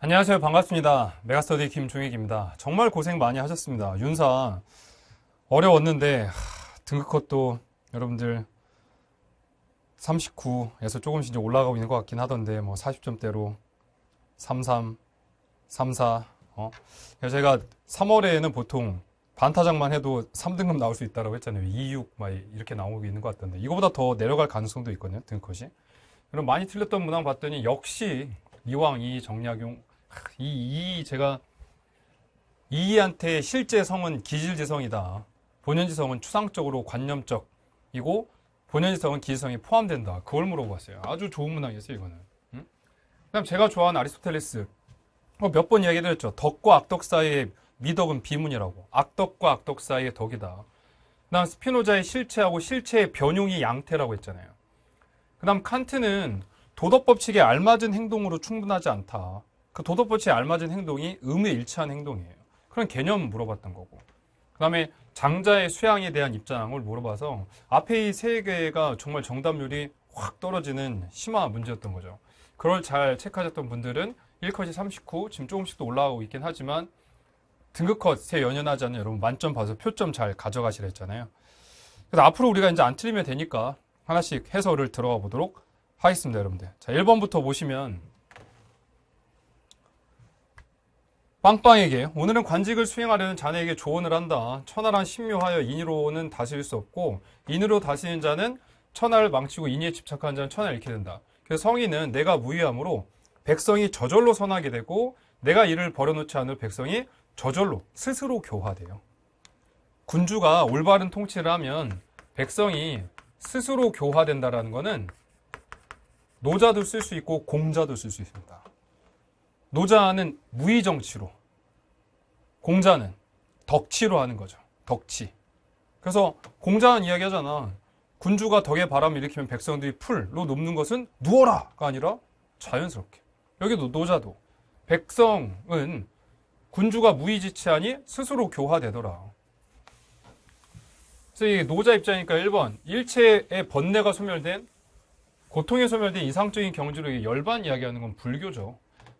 안녕하세요. 반갑습니다. 메가스터디 김종익입니다. 정말 고생 많이 하셨습니다. 윤사 어려웠는데 등급컷도 여러분들 39에서 조금씩 이제 올라가고 있는 것 같긴 하던데 뭐 40점대로 33, 34. 어? 제가 3월에는 보통 반타작만 해도 3등급 나올 수 있다라고 했잖아요. 26, 이렇게 나오고 있는 것 같던데. 이거보다 더 내려갈 가능성도 있거든요. 등컷이. 급 그럼 많이 틀렸던 문항 봤더니 역시 이왕 이 정약용 이, 이 제가 이한테 실제 성은 기질지성이다. 본연지성은 추상적으로 관념적이고 본연지성은 기질성이 포함된다. 그걸 물어봤어요. 아주 좋은 문항이었어요. 이거는. 응? 그 다음 제가 좋아하는 아리스토텔레스 어, 몇번 이야기 드렸죠. 덕과 악덕 사이의 미덕은 비문이라고. 악덕과 악덕 사이의 덕이다. 그 다음 스피노자의 실체하고 실체의 변용이 양태라고 했잖아요. 그 다음 칸트는 도덕법칙에 알맞은 행동으로 충분하지 않다. 그 도덕법칙에 알맞은 행동이 의무에 일치한 행동이에요. 그런 개념 물어봤던 거고. 그 다음에 장자의 수양에 대한 입장을 물어봐서 앞에 이 세 개가 정말 정답률이 확 떨어지는 심화 문제였던 거죠. 그걸 잘 체크하셨던 분들은 1컷이 39, 지금 조금씩 더 올라가고 있긴 하지만 등급컷에 연연하지 않는 여러분 만점 봐서 표점 잘 가져가시라 했잖아요. 그래서 앞으로 우리가 이제 안 틀리면 되니까 하나씩 해설을 들어가 보도록 하겠습니다, 여러분들. 자, 1번부터 보시면 빵빵에게 오늘은 관직을 수행하려는 자네에게 조언을 한다. 천하란 신묘하여 인으로는 다스릴 수 없고 인으로 다스리는 자는 천하를 망치고 인에 집착하는 자는 천하를 잃게 된다. 그래서 성인은 내가 무위함으로 백성이 저절로 선하게 되고 내가 이를 버려놓지 않을 백성이 저절로 스스로 교화돼요. 군주가 올바른 통치를 하면 백성이 스스로 교화된다라는 것은 노자도 쓸 수 있고 공자도 쓸 수 있습니다. 노자는 무의정치로 공자는 덕치로 하는 거죠. 덕치. 그래서 공자는 이야기하잖아. 군주가 덕에 바람을 일으키면 백성들이 풀로 높는 것은 누워라가 아니라 자연스럽게. 여기도 노자도 백성은 군주가 무의지치하니 스스로 교화되더라. 그래서 이 노자 입장이니까 1번 일체의 번뇌가 소멸된 고통에 소멸된 이상적인 경지로 열반 이야기하는 건 불교죠.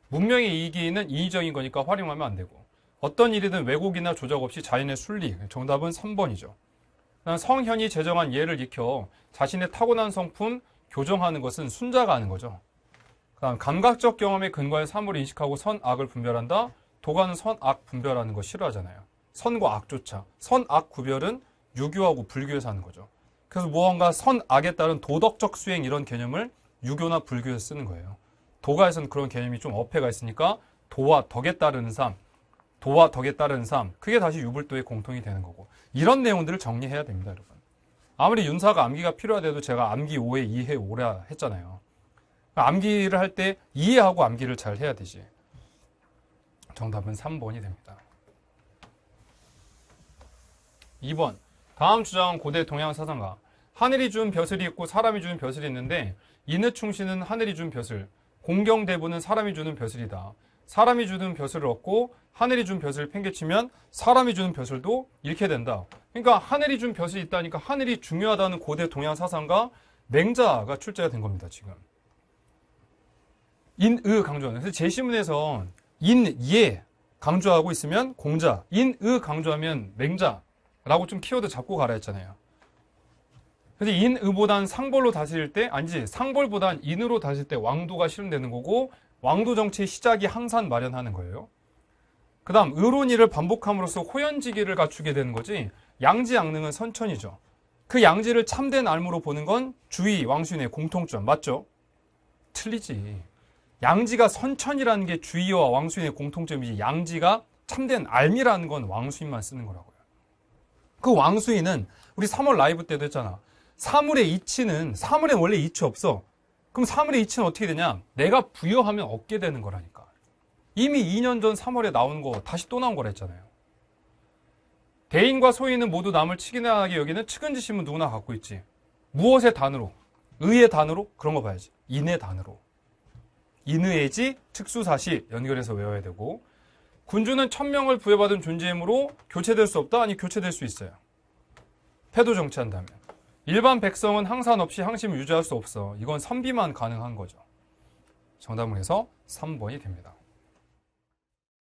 문명의 이기는 이의적인 거니까 활용하면 안 되고 어떤 일이든 왜곡이나 조작 없이 자연의 순리, 정답은 3번이죠. 성현이 제정한 예를 익혀 자신의 타고난 성품, 교정하는 것은 순자가 하는 거죠. 그 다음 감각적 경험에 근거해 사물을 인식하고 선악을 분별한다. 도가는 선악 분별하는 거 싫어하잖아요. 선과 악조차. 선악 구별은 유교하고 불교에서 하는 거죠. 그래서 무언가 선악에 따른 도덕적 수행 이런 개념을 유교나 불교에서 쓰는 거예요. 도가에서는 그런 개념이 좀 어폐가 있으니까 도와 덕에 따르는 삶, 도와 덕에 따른 삶, 그게 다시 유불도의 공통이 되는 거고 이런 내용들을 정리해야 됩니다, 여러분. 아무리 윤사가 암기가 필요하대도 제가 암기 5에 이해오라 했잖아요. 그러니까 암기를 할 때 이해하고 암기를 잘 해야 되지. 정답은 3번이 됩니다. 2번. 다음 주장 고대 동양 사상가. 하늘이 준 벼슬이 있고 사람이 준 벼슬이 있는데 이느충신은 하늘이 준 벼슬, 공경대부는 사람이 주는 벼슬이다. 사람이 주는 벼슬을 얻고 하늘이 준 벼슬을 팽개치면 사람이 주는 벼슬도 잃게 된다. 그러니까 하늘이 준 벼슬이 있다니까 하늘이 중요하다는 고대 동양 사상과 맹자가 출제가 된 겁니다. 지금 인 의 강조하는 그래서 제시문에서 인 예 강조하고 있으면 공자 인 의 강조하면 맹자라고 좀 키워드 잡고 가라 했잖아요. 그래서 인의보단 상벌로 다스릴 때 아니지 상벌보단 인으로 다스릴 때 왕도가 실현되는 거고 왕도 정치의 시작이 항산 마련하는 거예요. 그 다음 의론이를 반복함으로써 호연지기를 갖추게 되는 거지 양지양능은 선천이죠. 그 양지를 참된 알무로 보는 건 주의 왕순의 공통점 맞죠? 틀리지. 양지가 선천이라는 게 주의와 왕순의 공통점이지 양지가 참된 알미라는 건 왕수인만 쓰는 거라고요. 그 왕수인은 우리 3월 라이브 때도 했잖아. 사물의 이치는 사물에 원래 이치 없어. 그럼 3월의 이치는 어떻게 되냐? 내가 부여하면 얻게 되는 거라니까. 이미 2년 전 3월에 나온 거 다시 또 나온 거라 했잖아요. 대인과 소인은 모두 남을 측이나하게 여기는 측은지심은 누구나 갖고 있지. 무엇의 단으로? 의의 단으로? 그런 거 봐야지. 인의 단으로. 인의지 측수사시 연결해서 외워야 되고 군주는 천명을 부여받은 존재이므로 교체될 수 없다? 아니 교체될 수 있어요. 패도 정치한다면. 일반 백성은 항산 없이 항심을 유지할 수 없어. 이건 선비만 가능한 거죠. 정답은 해서 3번이 됩니다.